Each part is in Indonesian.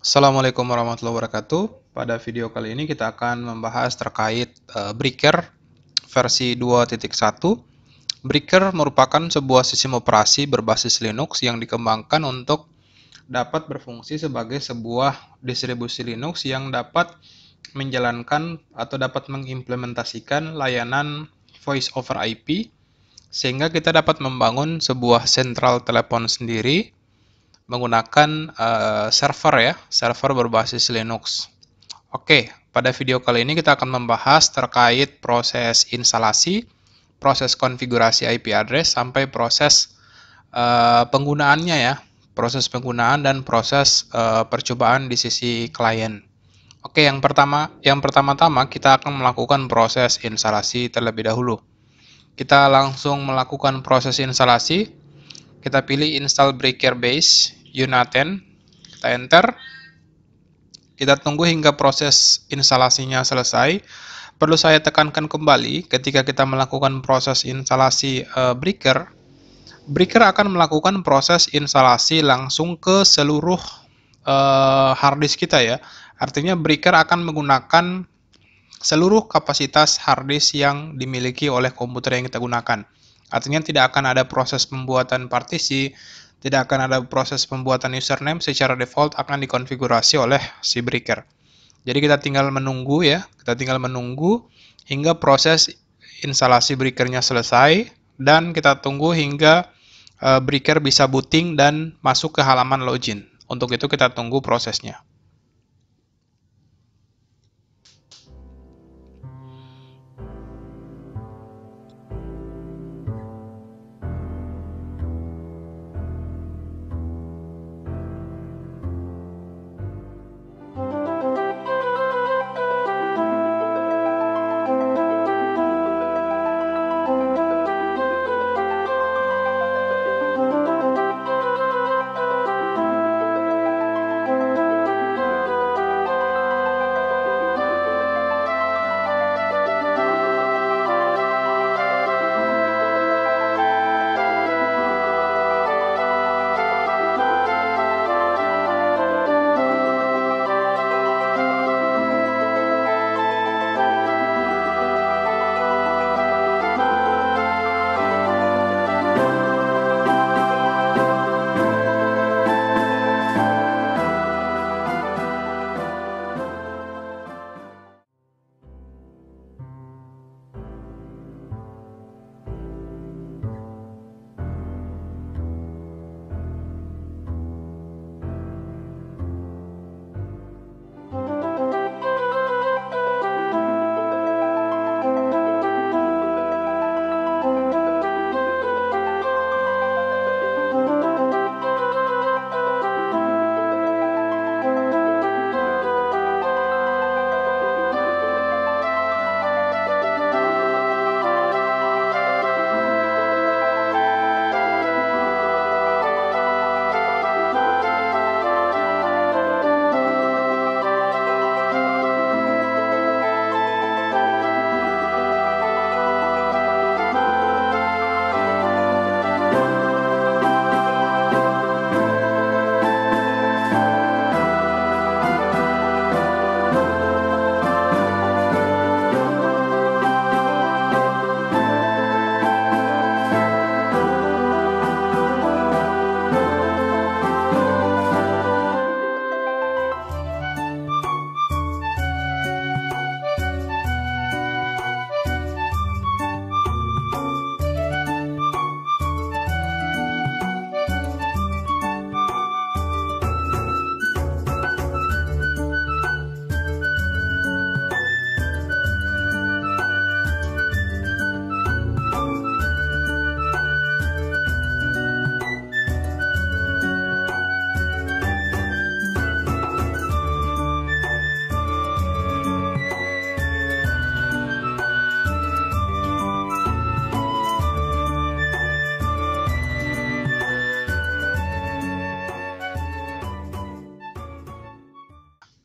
Assalamualaikum warahmatullahi wabarakatuh. Pada video kali ini kita akan membahas terkait uh, breaker versi 2.1. Breaker merupakan sebuah sistem operasi berbasis Linux yang dikembangkan untuk dapat berfungsi sebagai sebuah distribusi Linux yang dapat menjalankan atau dapat mengimplementasikan layanan voice over IP sehingga kita dapat membangun sebuah sentral telepon sendiri menggunakan uh, server ya, server berbasis Linux. Oke, pada video kali ini kita akan membahas terkait proses instalasi, proses konfigurasi IP address, sampai proses uh, penggunaannya ya, proses penggunaan dan proses uh, percobaan di sisi klien. Oke, yang pertama, yang pertama-tama kita akan melakukan proses instalasi terlebih dahulu. Kita langsung melakukan proses instalasi. Kita pilih install breaker base Unaten. Kita enter. Kita tunggu hingga proses instalasinya selesai. Perlu saya tekankan kembali, ketika kita melakukan proses instalasi uh, breaker, breaker akan melakukan proses instalasi langsung ke seluruh uh, eh, harddisk kita ya. Artinya breaker akan menggunakan seluruh kapasitas harddisk yang dimiliki oleh komputer yang kita gunakan. Artinya tidak akan ada proses pembuatan partisi, tidak akan ada proses pembuatan username secara default akan dikonfigurasi oleh si breaker. Jadi kita tinggal menunggu ya, kita tinggal menunggu hingga proses instalasi breakernya selesai dan kita tunggu hingga eh, breaker bisa booting dan masuk ke halaman login. Untuk itu kita tunggu prosesnya.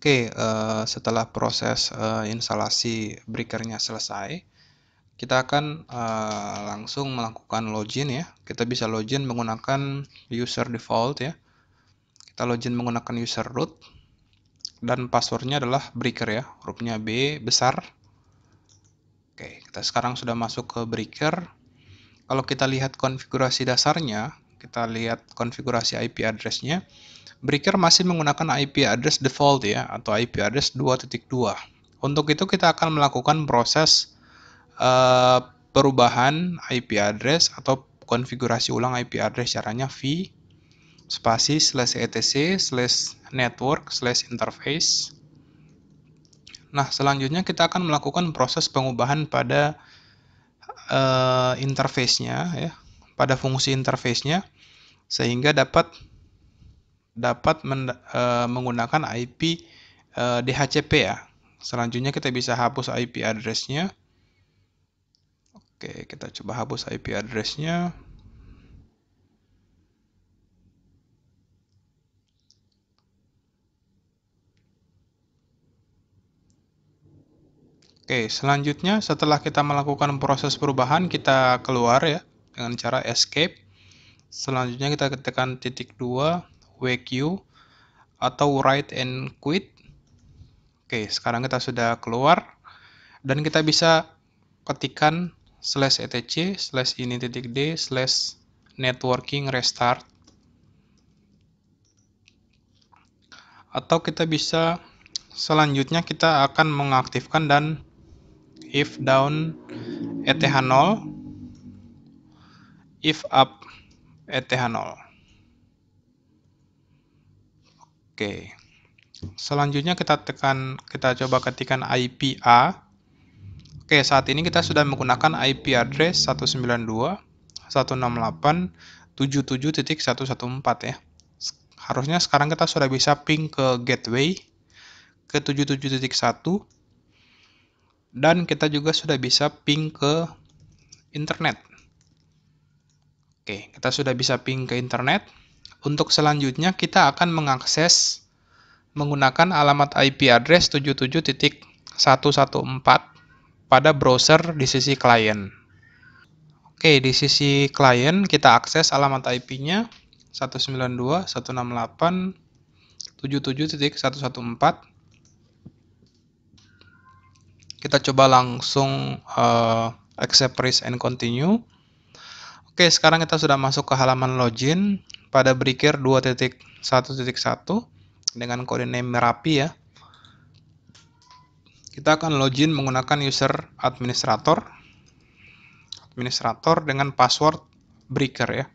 Oke, uh, setelah proses uh, instalasi breakernya selesai, kita akan uh, langsung melakukan login ya. Kita bisa login menggunakan user default ya. Kita login menggunakan user root dan passwordnya adalah breaker ya, hurufnya B besar. Oke, kita sekarang sudah masuk ke breaker. Kalau kita lihat konfigurasi dasarnya, kita lihat konfigurasi IP addressnya. nya Breaker masih menggunakan IP address default ya atau IP address 2.2. Untuk itu kita akan melakukan proses uh, perubahan IP address atau konfigurasi ulang IP address caranya v spasi slash etc slash network slash interface. Nah, selanjutnya kita akan melakukan proses pengubahan pada uh, interface-nya ya, pada fungsi interface-nya sehingga dapat dapat men, e, eh, menggunakan IP e, eh, DHCP ya. Selanjutnya kita bisa hapus IP addressnya. Oke, kita coba hapus IP addressnya. Oke, selanjutnya setelah kita melakukan proses perubahan, kita keluar ya dengan cara escape. Selanjutnya kita tekan titik 2, WQ atau write and quit. Oke, sekarang kita sudah keluar dan kita bisa ketikan slash etc slash ini titik d slash networking restart atau kita bisa selanjutnya kita akan mengaktifkan dan if down ETH0 if up ETH0 Oke. Selanjutnya kita tekan kita coba ketikkan IP A. Oke, saat ini kita sudah menggunakan IP address 192.168.77.114 ya. Harusnya sekarang kita sudah bisa ping ke gateway ke 77.1 dan kita juga sudah bisa ping ke internet. Oke, kita sudah bisa ping ke internet. Untuk selanjutnya kita akan mengakses menggunakan alamat IP address 77.114 pada browser di sisi klien. Oke, di sisi klien kita akses alamat IP-nya 192.168.77.114. Kita coba langsung uh, accept risk and continue. Oke, sekarang kita sudah masuk ke halaman login pada breaker 2.1.1 dengan kode name Merapi ya. Kita akan login menggunakan user administrator administrator dengan password breaker ya.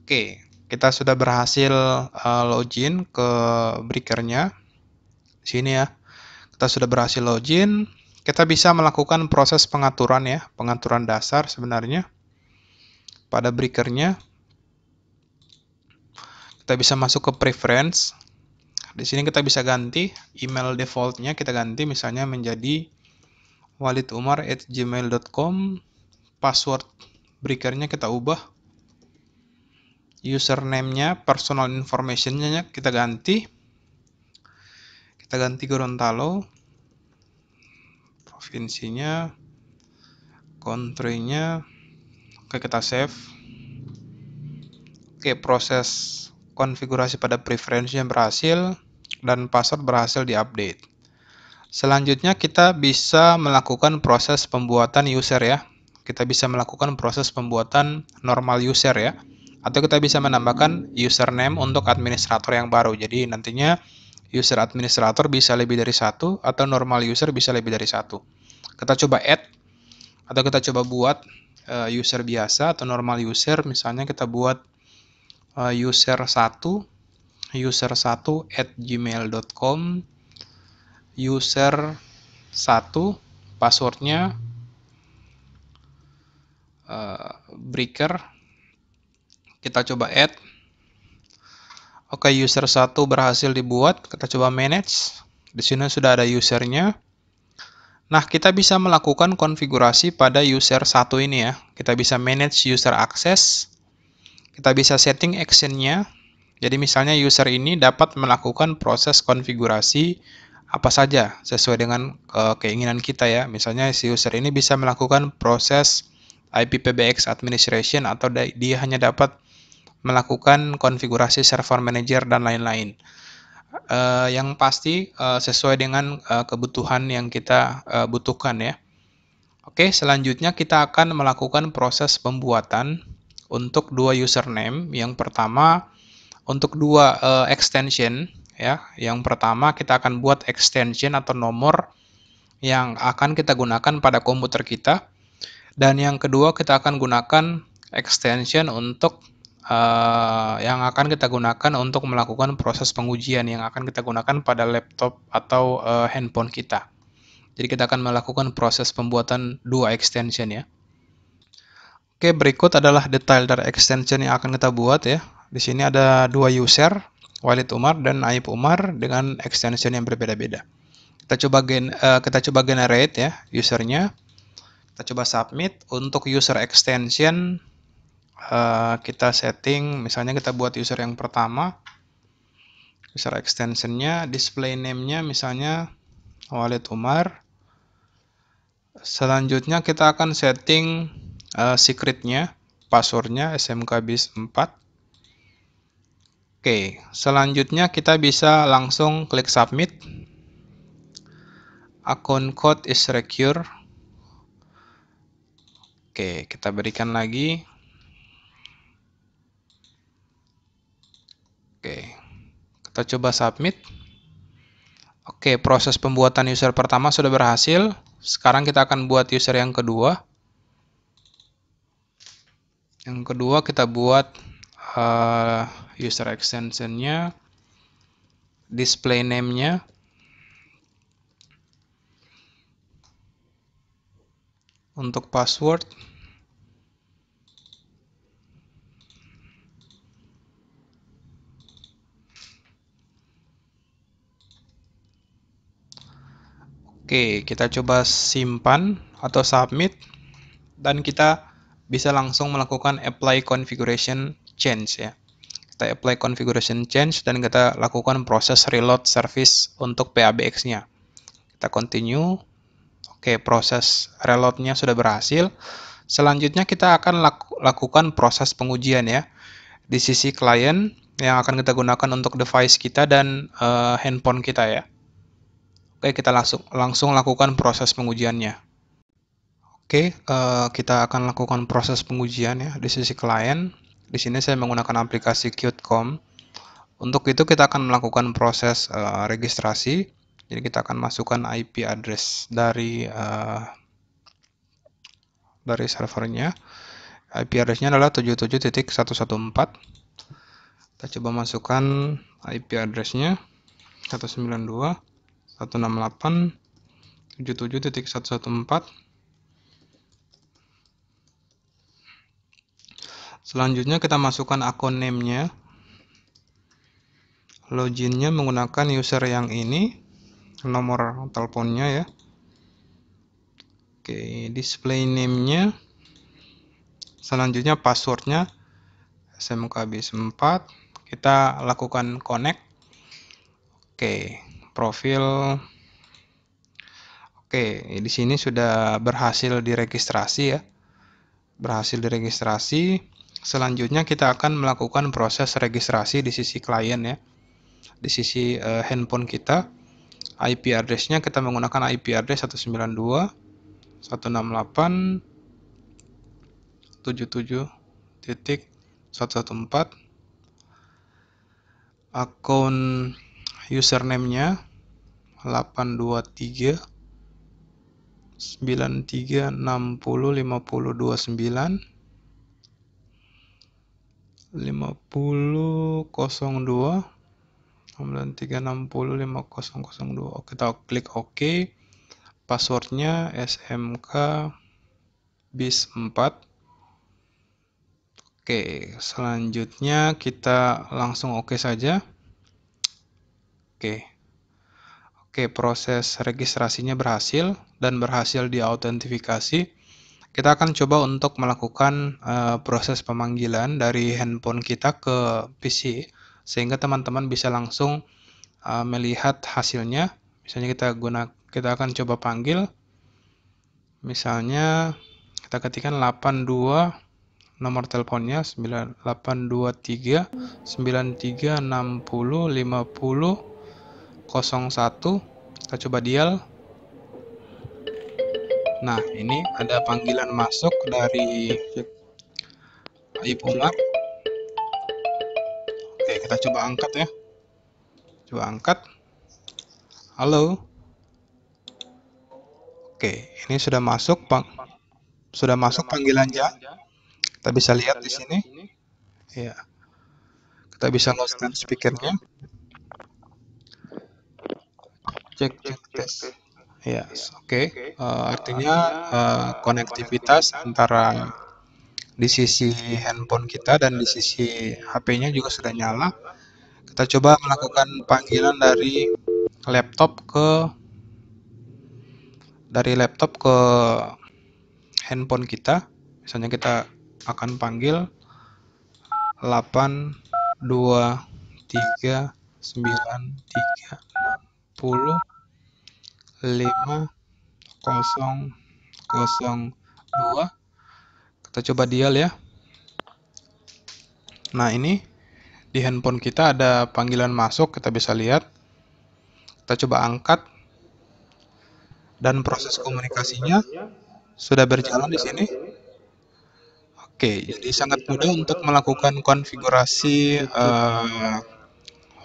Oke, kita sudah berhasil eh, login ke breakernya. Sini ya. Kita sudah berhasil login. Kita bisa melakukan proses pengaturan ya, pengaturan dasar sebenarnya pada breakernya kita bisa masuk ke preference di sini kita bisa ganti email defaultnya kita ganti misalnya menjadi walidumar@gmail.com password breakernya kita ubah Usernamenya, personal information-nya kita ganti kita ganti Gorontalo provinsinya country-nya oke kita save oke proses konfigurasi pada yang berhasil, dan password berhasil diupdate. Selanjutnya kita bisa melakukan proses pembuatan user ya. Kita bisa melakukan proses pembuatan normal user ya. Atau kita bisa menambahkan username untuk administrator yang baru. Jadi nantinya user administrator bisa lebih dari satu atau normal user bisa lebih dari satu. Kita coba add atau kita coba buat eh, user biasa atau normal user misalnya kita buat user1 eh, user1 at gmail.com user1 passwordnya uh, breaker kita coba add oke okay, user 1 berhasil dibuat kita coba manage di sini sudah ada usernya nah kita bisa melakukan konfigurasi pada user 1 ini ya kita bisa manage user access kita bisa setting actionnya. Jadi misalnya user ini dapat melakukan proses konfigurasi apa saja sesuai dengan eh, keinginan kita ya. Misalnya si user ini bisa melakukan proses IP PBX administration atau dia hanya dapat melakukan konfigurasi server manager dan lain-lain. Eh, yang pasti eh, sesuai dengan kebutuhan yang kita butuhkan ya. Oke, selanjutnya kita akan melakukan proses pembuatan untuk dua username. Yang pertama untuk dua uh, extension ya. Yang pertama kita akan buat extension atau nomor yang akan kita gunakan pada komputer kita. Dan yang kedua kita akan gunakan extension untuk uh, yang akan kita gunakan untuk melakukan proses pengujian yang akan kita gunakan pada laptop atau uh, handphone kita. Jadi kita akan melakukan proses pembuatan dua extension ya. Oke, berikut adalah detail dari extension yang akan kita buat ya. Di sini ada dua user, Walid Umar dan Aib Umar dengan extension yang berbeda-beda. Kita coba gen, uh, kita coba generate ya usernya. Kita coba submit untuk user extension uh, kita setting misalnya kita buat user yang pertama user extensionnya display name-nya misalnya Walid Umar. Selanjutnya kita akan setting uh, secretnya, passwordnya SMK BIS 4 Oke, selanjutnya kita bisa langsung klik submit. Akun code is secure. Oke, kita berikan lagi. Oke, kita coba submit. Oke, proses pembuatan user pertama sudah berhasil. Sekarang kita akan buat user yang kedua. Yang kedua kita buat uh, user extensionnya, display name-nya, untuk password. Oke, kita coba simpan atau submit dan kita bisa langsung melakukan apply configuration change ya. Kita apply configuration change dan kita lakukan proses reload service untuk PABX-nya. Kita continue. Oke, proses reload-nya sudah berhasil. Selanjutnya kita akan laku lakukan proses pengujian ya. Di sisi klien yang akan kita gunakan untuk device kita dan uh, handphone kita ya. Oke, kita langsung langsung lakukan proses pengujiannya. Oke, uh, kita akan lakukan proses pengujian ya di sisi klien. Di sini saya menggunakan aplikasi Qtcom. Untuk itu kita akan melakukan proses uh, registrasi. Jadi kita akan masukkan IP address dari uh, dari servernya. IP addressnya adalah 77.114. Kita coba masukkan IP addressnya 192.168. Selanjutnya kita masukkan akun name-nya. Login-nya menggunakan user yang ini, nomor teleponnya ya. Oke, display name-nya. Selanjutnya password passwordnya smkb4. Kita lakukan connect. Oke, profil. Oke, di sini sudah berhasil diregistrasi ya. Berhasil diregistrasi. Selanjutnya kita akan melakukan proses registrasi di sisi klien ya. Di sisi uh, handphone kita, IP address-nya kita menggunakan IP address 192 168 77 titik 114 akun username-nya 823 9360 5029 5002 oke kita klik OK passwordnya smk bis 4 Oke, selanjutnya kita langsung oke okay saja. Oke. Oke, proses registrasinya berhasil dan berhasil diautentifikasi kita akan coba untuk melakukan uh, proses pemanggilan dari handphone kita ke PC sehingga teman-teman bisa langsung uh, melihat hasilnya. Misalnya kita guna kita akan coba panggil misalnya kita ketikkan 82 nomor teleponnya 9823 9360 50 01 kita coba dial Nah, ini ada panggilan masuk dari Ayub Map. Oke, kita coba angkat ya. Coba angkat. Halo. Oke, ini sudah masuk pang sudah masuk panggilan ya Kita bisa lihat di sini. iya Kita bisa loskan speakernya. Cek cek tes. Yes, iya, iya, oke. Okay. Uh, eh, eh, artinya uh, konektivitas antara di sisi handphone kita dan di sisi HP-nya juga sudah nyala. Kita coba melakukan panggilan dari laptop ke dari laptop ke handphone kita. Misalnya kita akan panggil 8239 5002 kita coba dial ya nah ini di handphone kita ada panggilan masuk kita bisa lihat kita coba angkat dan proses komunikasinya sudah berjalan di sini oke jadi sangat mudah untuk melakukan konfigurasi uh,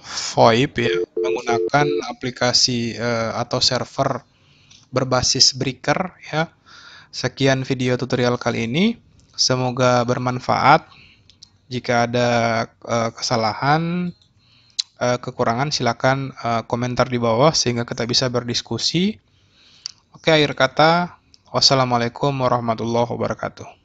VoIP ya menggunakan aplikasi uh, atau server berbasis Breaker ya. Sekian video tutorial kali ini. Semoga bermanfaat. Jika ada uh, kesalahan, uh, kekurangan silakan uh, komentar di bawah sehingga kita bisa berdiskusi. Oke, akhir kata, wassalamualaikum warahmatullahi wabarakatuh.